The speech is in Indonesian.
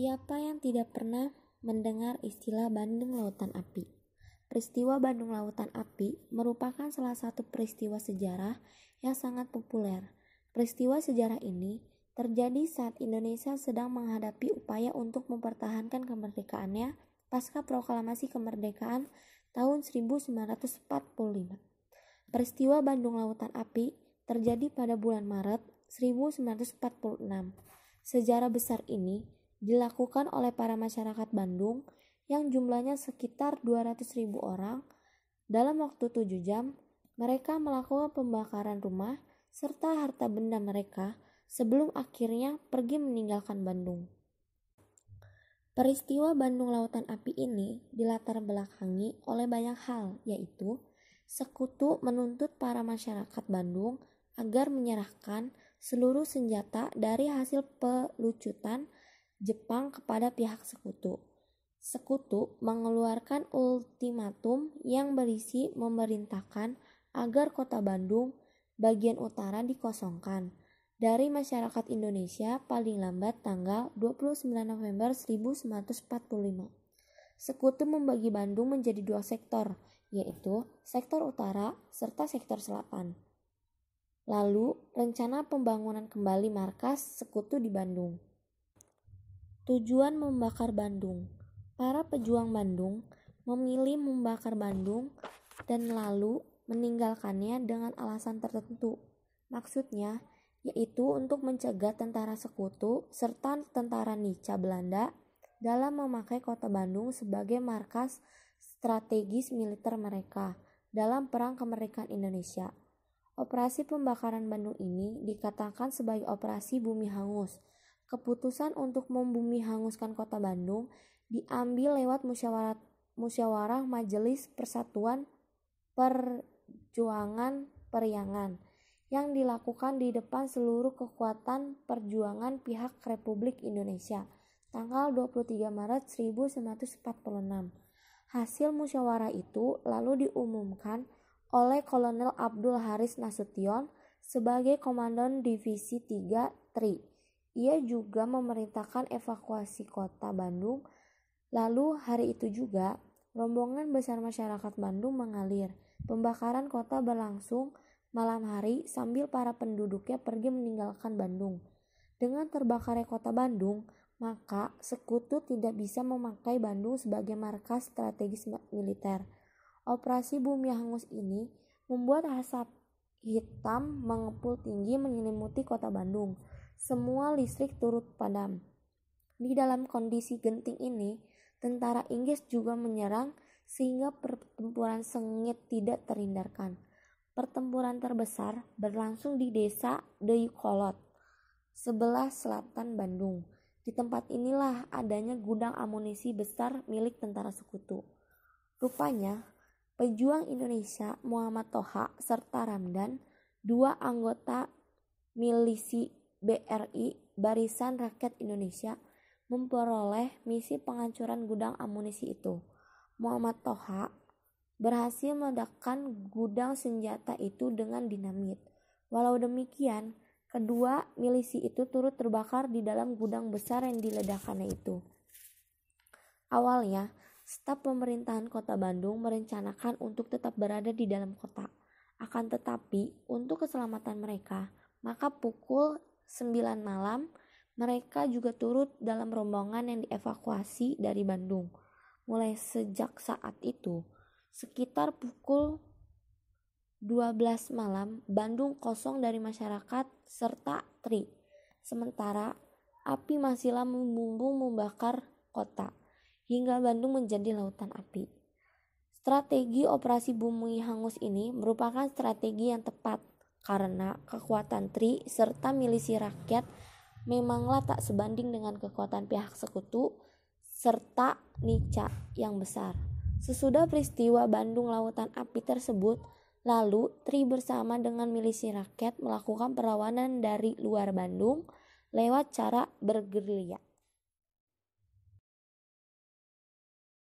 Siapa yang tidak pernah mendengar istilah Bandung Lautan Api? Peristiwa Bandung Lautan Api merupakan salah satu peristiwa sejarah yang sangat populer. Peristiwa sejarah ini terjadi saat Indonesia sedang menghadapi upaya untuk mempertahankan kemerdekaannya pasca proklamasi kemerdekaan tahun 1945. Peristiwa Bandung Lautan Api terjadi pada bulan Maret 1946. Sejarah besar ini dilakukan oleh para masyarakat Bandung yang jumlahnya sekitar 200.000 orang. Dalam waktu 7 jam, mereka melakukan pembakaran rumah serta harta benda mereka sebelum akhirnya pergi meninggalkan Bandung. Peristiwa Bandung Lautan Api ini dilatar belakangi oleh banyak hal, yaitu sekutu menuntut para masyarakat Bandung agar menyerahkan seluruh senjata dari hasil pelucutan Jepang kepada pihak sekutu. Sekutu mengeluarkan ultimatum yang berisi memerintahkan agar kota Bandung bagian utara dikosongkan dari masyarakat Indonesia paling lambat tanggal 29 November 1945. Sekutu membagi Bandung menjadi dua sektor, yaitu sektor utara serta sektor selatan. Lalu, rencana pembangunan kembali markas sekutu di Bandung. Tujuan membakar Bandung. Para pejuang Bandung memilih membakar Bandung dan lalu meninggalkannya dengan alasan tertentu. Maksudnya yaitu untuk mencegah tentara sekutu serta tentara Nica Belanda dalam memakai kota Bandung sebagai markas strategis militer mereka dalam Perang Kemerdekaan Indonesia. Operasi pembakaran Bandung ini dikatakan sebagai operasi bumi hangus Keputusan untuk membumi hanguskan kota Bandung diambil lewat musyawarah, musyawarah Majelis Persatuan Perjuangan Periangan yang dilakukan di depan seluruh kekuatan perjuangan pihak Republik Indonesia tanggal 23 Maret 1946. Hasil musyawarah itu lalu diumumkan oleh Kolonel Abdul Haris Nasution sebagai Komandan Divisi 3 TRI ia juga memerintahkan evakuasi kota Bandung. Lalu hari itu juga, rombongan besar masyarakat Bandung mengalir. Pembakaran kota berlangsung malam hari sambil para penduduknya pergi meninggalkan Bandung. Dengan terbakarnya kota Bandung, maka sekutu tidak bisa memakai Bandung sebagai markas strategis militer. Operasi Bumi Hangus ini membuat asap hitam mengepul tinggi menyelimuti kota Bandung semua listrik turut padam. Di dalam kondisi genting ini, tentara Inggris juga menyerang sehingga pertempuran sengit tidak terhindarkan. Pertempuran terbesar berlangsung di desa Deukolot, sebelah selatan Bandung. Di tempat inilah adanya gudang amunisi besar milik tentara sekutu. Rupanya, pejuang Indonesia Muhammad Toha serta Ramdan, dua anggota milisi BRI Barisan Rakyat Indonesia memperoleh misi penghancuran gudang amunisi itu. Muhammad Toha berhasil meledakkan gudang senjata itu dengan dinamit. Walau demikian, kedua milisi itu turut terbakar di dalam gudang besar yang diledakannya itu. Awalnya, staf pemerintahan kota Bandung merencanakan untuk tetap berada di dalam kota. Akan tetapi, untuk keselamatan mereka, maka pukul 9 malam, mereka juga turut dalam rombongan yang dievakuasi dari Bandung. Mulai sejak saat itu, sekitar pukul 12 malam, Bandung kosong dari masyarakat serta tri. Sementara api masihlah membumbung membakar kota hingga Bandung menjadi lautan api. Strategi operasi bumi hangus ini merupakan strategi yang tepat karena kekuatan Tri serta milisi rakyat memanglah tak sebanding dengan kekuatan pihak sekutu serta Nica yang besar. Sesudah peristiwa Bandung Lautan Api tersebut, lalu Tri bersama dengan milisi rakyat melakukan perlawanan dari luar Bandung lewat cara bergerilya.